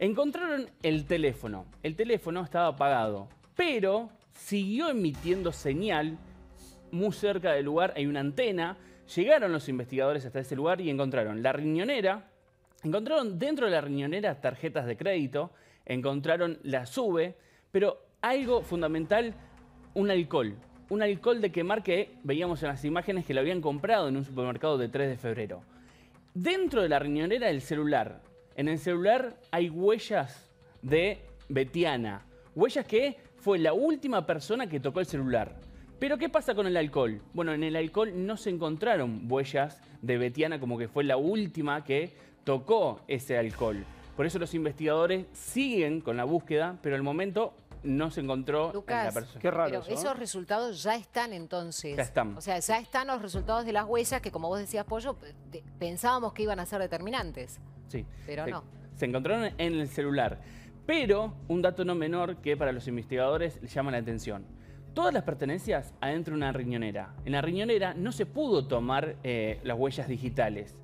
Encontraron el teléfono. El teléfono estaba apagado, pero siguió emitiendo señal. Muy cerca del lugar hay una antena. Llegaron los investigadores hasta ese lugar y encontraron la riñonera. Encontraron dentro de la riñonera tarjetas de crédito. Encontraron la sube. Pero algo fundamental, un alcohol. Un alcohol de quemar que veíamos en las imágenes que lo habían comprado en un supermercado de 3 de febrero. Dentro de la riñonera el celular en el celular hay huellas de Betiana. Huellas que fue la última persona que tocó el celular. Pero ¿qué pasa con el alcohol? Bueno, en el alcohol no se encontraron huellas de Betiana como que fue la última que tocó ese alcohol. Por eso los investigadores siguen con la búsqueda, pero al momento no se encontró la persona. Qué raro. Pero esos resultados ya están entonces. Ya están. O sea, ya están los resultados de las huellas que, como vos decías, Pollo, pensábamos que iban a ser determinantes. Sí. Pero se, no. Se encontraron en el celular. Pero un dato no menor que para los investigadores le llama la atención. Todas las pertenencias adentro de una riñonera. En la riñonera no se pudo tomar eh, las huellas digitales.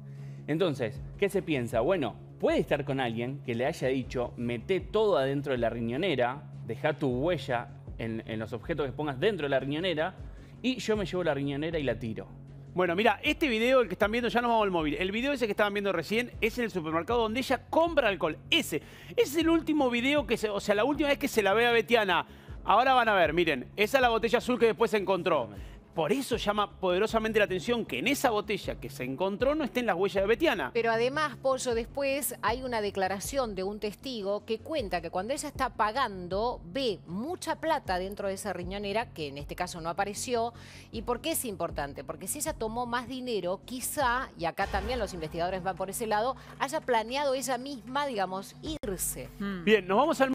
Entonces, ¿qué se piensa? Bueno, puede estar con alguien que le haya dicho, mete todo adentro de la riñonera, deja tu huella en los objetos que pongas dentro de la riñonera y yo me llevo la riñonera y la tiro. Bueno, mira, este video, el que están viendo, ya nos vamos al móvil. El video ese que estaban viendo recién es en el supermercado donde ella compra alcohol. Ese. Es el último video que se. O sea, la última vez que se la ve a Betiana. Ahora van a ver, miren, esa es la botella azul que después se encontró. Por eso llama poderosamente la atención que en esa botella que se encontró no estén las huellas de Betiana. Pero además, Pollo, después hay una declaración de un testigo que cuenta que cuando ella está pagando, ve mucha plata dentro de esa riñonera, que en este caso no apareció. ¿Y por qué es importante? Porque si ella tomó más dinero, quizá, y acá también los investigadores van por ese lado, haya planeado ella misma, digamos, irse. Mm. Bien, nos vamos al